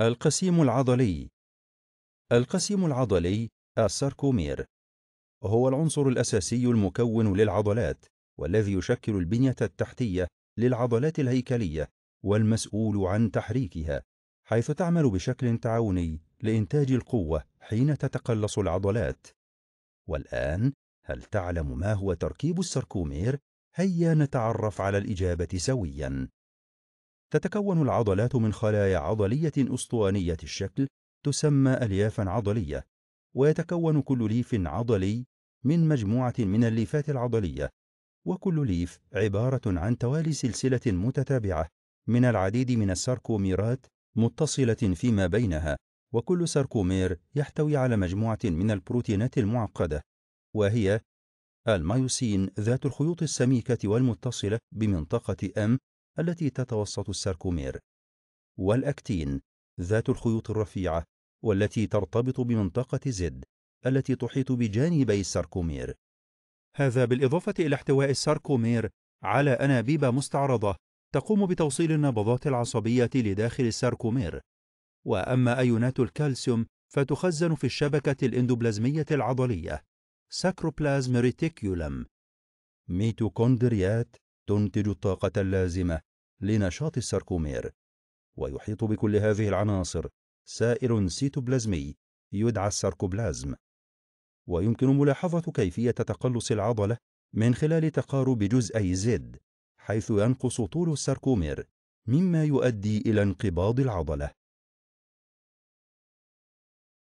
القسيم العضلي القسيم العضلي الساركومير هو العنصر الأساسي المكون للعضلات والذي يشكل البنية التحتية للعضلات الهيكلية والمسؤول عن تحريكها حيث تعمل بشكل تعاوني لإنتاج القوة حين تتقلص العضلات والآن هل تعلم ما هو تركيب الساركومير؟ هيا نتعرف على الإجابة سوياً تتكون العضلات من خلايا عضلية أسطوانية الشكل تسمى أليافا عضلية ويتكون كل ليف عضلي من مجموعة من الليفات العضلية وكل ليف عبارة عن توالي سلسلة متتابعة من العديد من الساركوميرات متصلة فيما بينها وكل ساركومير يحتوي على مجموعة من البروتينات المعقدة وهي الميوسين ذات الخيوط السميكة والمتصلة بمنطقة أم التي تتوسط الساركومير والأكتين ذات الخيوط الرفيعة والتي ترتبط بمنطقة زد التي تحيط بجانبي الساركومير هذا بالإضافة إلى احتواء الساركومير على أنابيب مستعرضة تقوم بتوصيل النبضات العصبية لداخل الساركومير وأما أيونات الكالسيوم فتخزن في الشبكة الإندوبلازمية العضلية ساكروبلازم ريتيكيولم ميتوكوندريات تنتج الطاقة اللازمة لنشاط السركومير ويحيط بكل هذه العناصر سائر سيتوبلازمي يدعى الساركوبلازم ويمكن ملاحظة كيفية تقلص العضلة من خلال تقارب جزئي زد حيث ينقص طول الساركومير مما يؤدي إلى انقباض العضلة